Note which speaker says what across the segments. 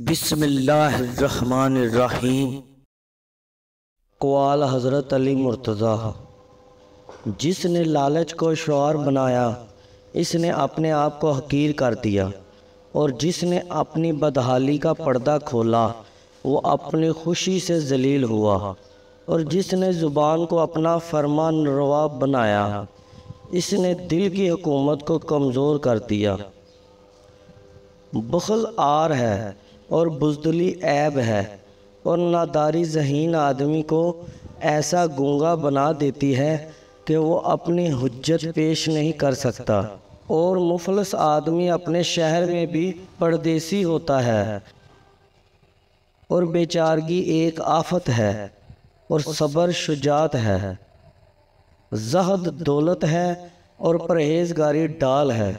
Speaker 1: बिसमीम कोआल हज़रत अली मुर्तज़ा जिसने लालच को शुआर बनाया इसने अपने आप को हकीर कर दिया और जिसने अपनी बदहाली का पर्दा खोला वो अपनी खुशी से जलील हुआ और जिसने ज़ुबान को अपना फरमान रवा बनाया इसने दिल की हुकूमत को कमज़ोर कर दिया बखल आर है और बुजदली ऐब है और नादारी जहीन आदमी को ऐसा गूंगा बना देती है कि वो अपनी हजत पेश नहीं कर सकता और मुफलस आदमी अपने शहर में भी परदेसी होता है और बेचारगी एक आफत है और सब्र शुजात है जहद दौलत है और परहेजगारी डाल है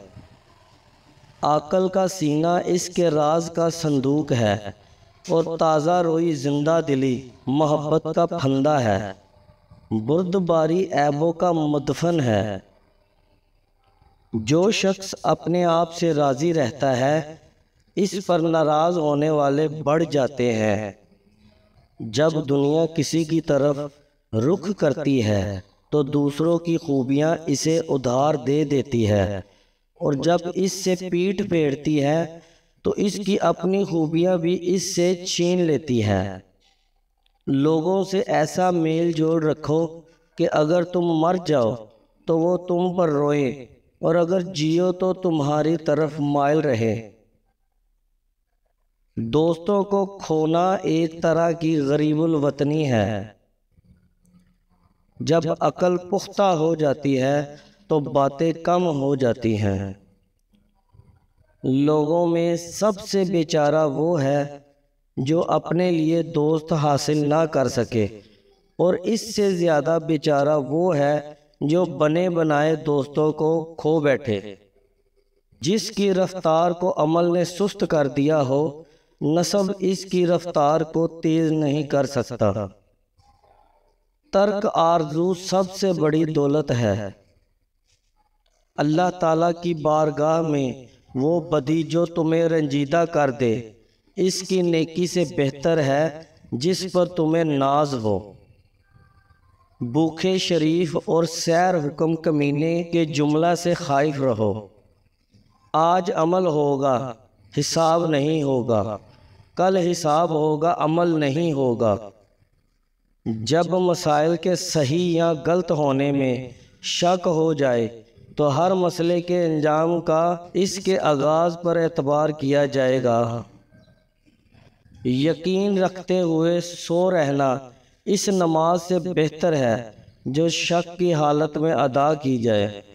Speaker 1: आकल का सीना इसके राज का संदूक है और ताज़ा रोई जिंदा दिली मोहब्बत का फंदा है बुर्दबारी ऐबों का मदफन है जो शख्स अपने आप से राज़ी रहता है इस पर नाराज़ होने वाले बढ़ जाते हैं जब दुनिया किसी की तरफ रुख करती है तो दूसरों की खूबियाँ इसे उधार दे देती है और जब इससे पीठ फेरती है तो, तो इसकी अपनी खूबियाँ भी इससे छीन लेती है लोगों से ऐसा मेल जोड़ रखो कि अगर तुम मर जाओ तो वो तो तुम पर रोए और अगर जियो तो तुम्हारी तरफ मायल रहे दोस्तों को खोना एक तरह की गरीबुल वतनी है जब अकल पुख्ता हो जाती है तो बातें कम हो जाती हैं लोगों में सबसे बेचारा वो है जो अपने लिए दोस्त हासिल ना कर सके और इससे ज़्यादा बेचारा वो है जो बने बनाए दोस्तों को खो बैठे जिसकी रफ्तार को अमल ने सुस्त कर दिया हो नसब इसकी रफ्तार को तेज़ नहीं कर सकता तर्क आरजू सबसे बड़ी दौलत है अल्लाह ताला की बारगाह में वो बदी जो तुम्हें रंजीदा कर दे इसकी नेकी से बेहतर है जिस पर तुम्हें नाज हो भूखे शरीफ और सैर हुक्म कमीने के जुमला से खाइफ रहो आज अमल होगा हिसाब नहीं होगा कल हिसाब होगा अमल नहीं होगा जब मसाइल के सही या गलत होने में शक हो जाए तो हर मसले के अंजाम का इसके आगाज़ पर एतबार किया जाएगा यकीन रखते हुए सो रहना इस नमाज से बेहतर है जो शक की हालत में अदा की जाए